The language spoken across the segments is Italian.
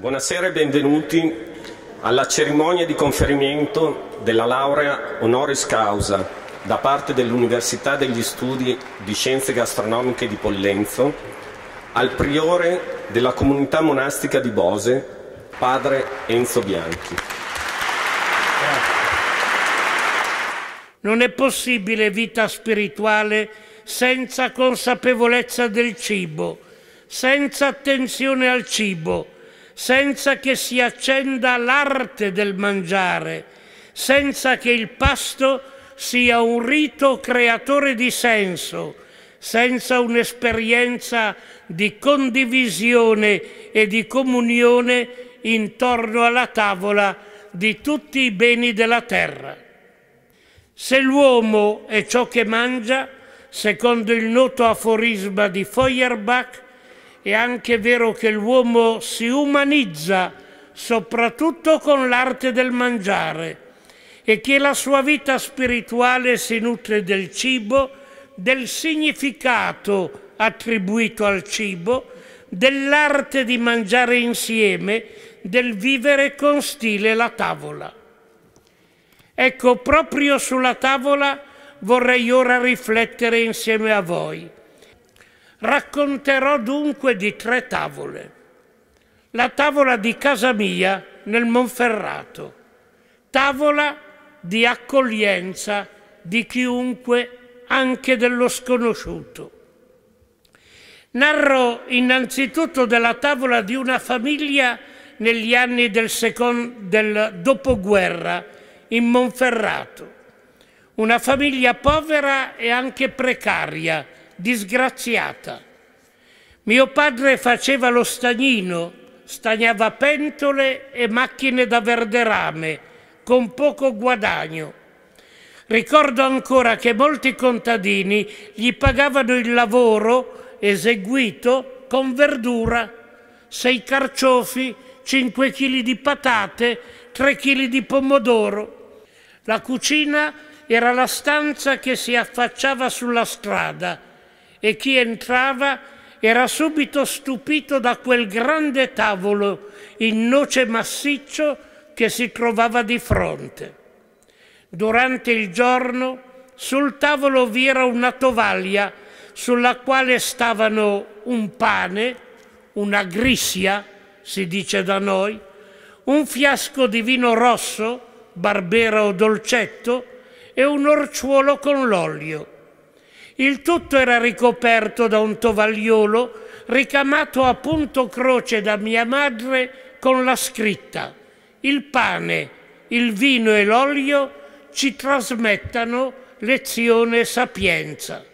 Buonasera e benvenuti alla cerimonia di conferimento della laurea honoris causa da parte dell'Università degli Studi di Scienze Gastronomiche di Pollenzo al priore della comunità monastica di Bose, padre Enzo Bianchi. Non è possibile vita spirituale senza consapevolezza del cibo, senza attenzione al cibo, senza che si accenda l'arte del mangiare, senza che il pasto sia un rito creatore di senso, senza un'esperienza di condivisione e di comunione intorno alla tavola di tutti i beni della terra. Se l'uomo è ciò che mangia, secondo il noto aforisma di Feuerbach, è anche vero che l'uomo si umanizza soprattutto con l'arte del mangiare e che la sua vita spirituale si nutre del cibo, del significato attribuito al cibo, dell'arte di mangiare insieme, del vivere con stile la tavola. Ecco, proprio sulla tavola vorrei ora riflettere insieme a voi. Racconterò dunque di tre tavole. La tavola di casa mia nel Monferrato, tavola di accoglienza di chiunque, anche dello sconosciuto. Narro innanzitutto della tavola di una famiglia negli anni del, del dopoguerra in Monferrato, una famiglia povera e anche precaria, disgraziata. Mio padre faceva lo stagnino, stagnava pentole e macchine da verderame, con poco guadagno. Ricordo ancora che molti contadini gli pagavano il lavoro eseguito con verdura, sei carciofi, cinque chili di patate, tre chili di pomodoro. La cucina era la stanza che si affacciava sulla strada, e chi entrava era subito stupito da quel grande tavolo in noce massiccio che si trovava di fronte. Durante il giorno sul tavolo vi era una tovaglia sulla quale stavano un pane, una grissia, si dice da noi, un fiasco di vino rosso, barbera o dolcetto, e un orciuolo con l'olio. Il tutto era ricoperto da un tovagliolo ricamato a punto croce da mia madre con la scritta «Il pane, il vino e l'olio ci trasmettano lezione e sapienza».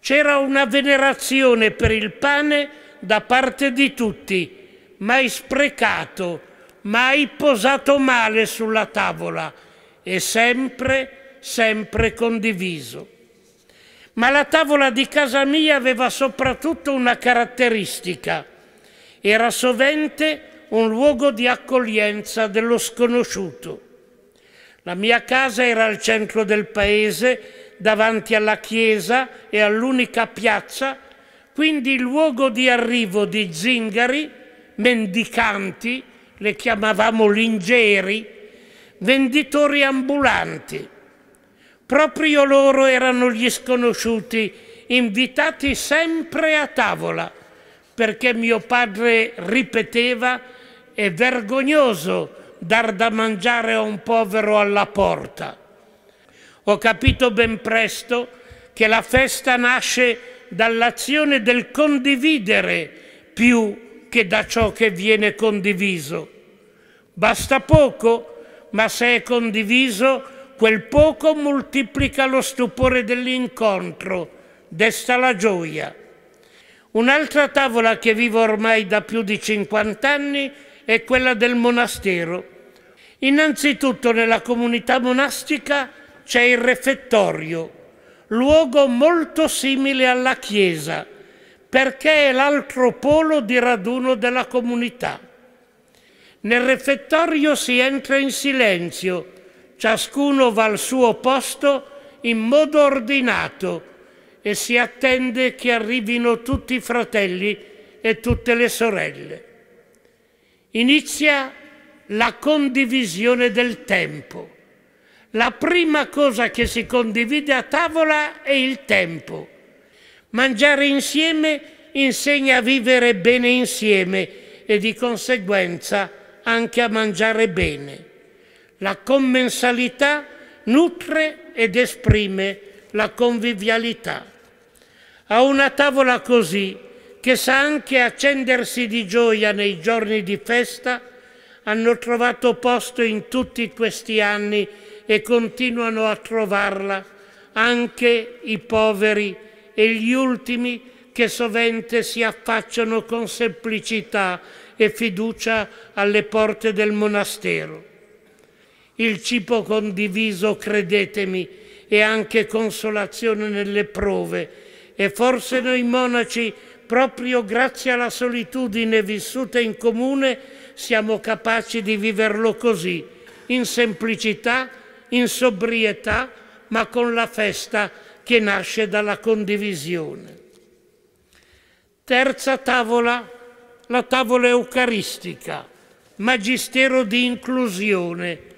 C'era una venerazione per il pane da parte di tutti, mai sprecato, mai posato male sulla tavola e sempre, sempre condiviso ma la tavola di casa mia aveva soprattutto una caratteristica. Era sovente un luogo di accoglienza dello sconosciuto. La mia casa era al centro del paese, davanti alla chiesa e all'unica piazza, quindi il luogo di arrivo di zingari, mendicanti, le chiamavamo lingeri, venditori ambulanti. Proprio loro erano gli sconosciuti, invitati sempre a tavola, perché mio padre ripeteva è vergognoso dar da mangiare a un povero alla porta. Ho capito ben presto che la festa nasce dall'azione del condividere più che da ciò che viene condiviso. Basta poco, ma se è condiviso Quel poco moltiplica lo stupore dell'incontro, desta la gioia. Un'altra tavola che vivo ormai da più di 50 anni è quella del monastero. Innanzitutto nella comunità monastica c'è il refettorio, luogo molto simile alla chiesa, perché è l'altro polo di raduno della comunità. Nel refettorio si entra in silenzio, ciascuno va al suo posto in modo ordinato e si attende che arrivino tutti i fratelli e tutte le sorelle. Inizia la condivisione del tempo. La prima cosa che si condivide a tavola è il tempo. Mangiare insieme insegna a vivere bene insieme e di conseguenza anche a mangiare bene. La commensalità nutre ed esprime la convivialità. A una tavola così, che sa anche accendersi di gioia nei giorni di festa, hanno trovato posto in tutti questi anni e continuano a trovarla anche i poveri e gli ultimi che sovente si affacciano con semplicità e fiducia alle porte del monastero. Il cibo condiviso, credetemi, è anche consolazione nelle prove e forse noi monaci, proprio grazie alla solitudine vissuta in comune, siamo capaci di viverlo così, in semplicità, in sobrietà, ma con la festa che nasce dalla condivisione. Terza tavola, la tavola eucaristica, magistero di inclusione,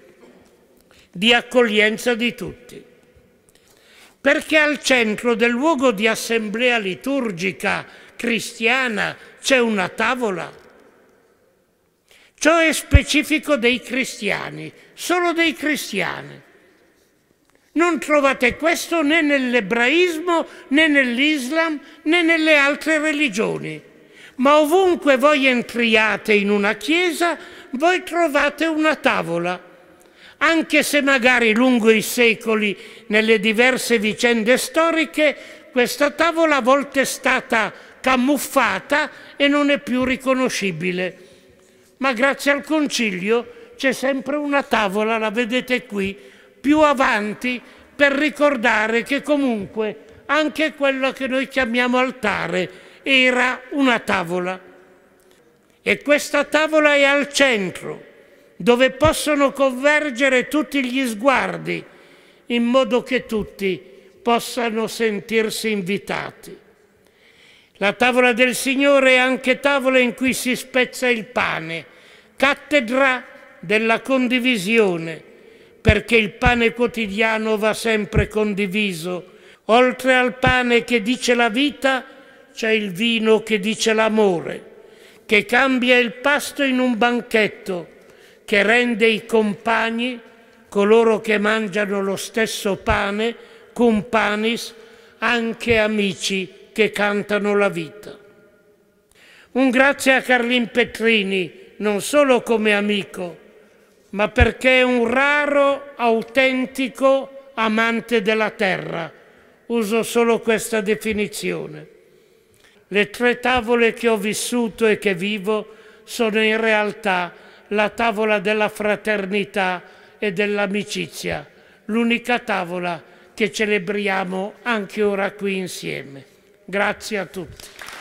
di accoglienza di tutti. Perché al centro del luogo di assemblea liturgica cristiana c'è una tavola. Ciò è specifico dei cristiani, solo dei cristiani. Non trovate questo né nell'ebraismo, né nell'Islam, né nelle altre religioni. Ma ovunque voi entriate in una chiesa, voi trovate una tavola anche se magari lungo i secoli, nelle diverse vicende storiche, questa tavola a volte è stata camuffata e non è più riconoscibile. Ma grazie al Concilio c'è sempre una tavola, la vedete qui, più avanti per ricordare che comunque anche quello che noi chiamiamo altare era una tavola. E questa tavola è al centro dove possono convergere tutti gli sguardi, in modo che tutti possano sentirsi invitati. La tavola del Signore è anche tavola in cui si spezza il pane, cattedra della condivisione, perché il pane quotidiano va sempre condiviso. Oltre al pane che dice la vita, c'è il vino che dice l'amore, che cambia il pasto in un banchetto, che rende i compagni coloro che mangiano lo stesso pane, companis, anche amici che cantano la vita. Un grazie a Carlin Petrini, non solo come amico, ma perché è un raro, autentico amante della terra. Uso solo questa definizione. Le tre tavole che ho vissuto e che vivo sono in realtà la tavola della fraternità e dell'amicizia, l'unica tavola che celebriamo anche ora qui insieme. Grazie a tutti.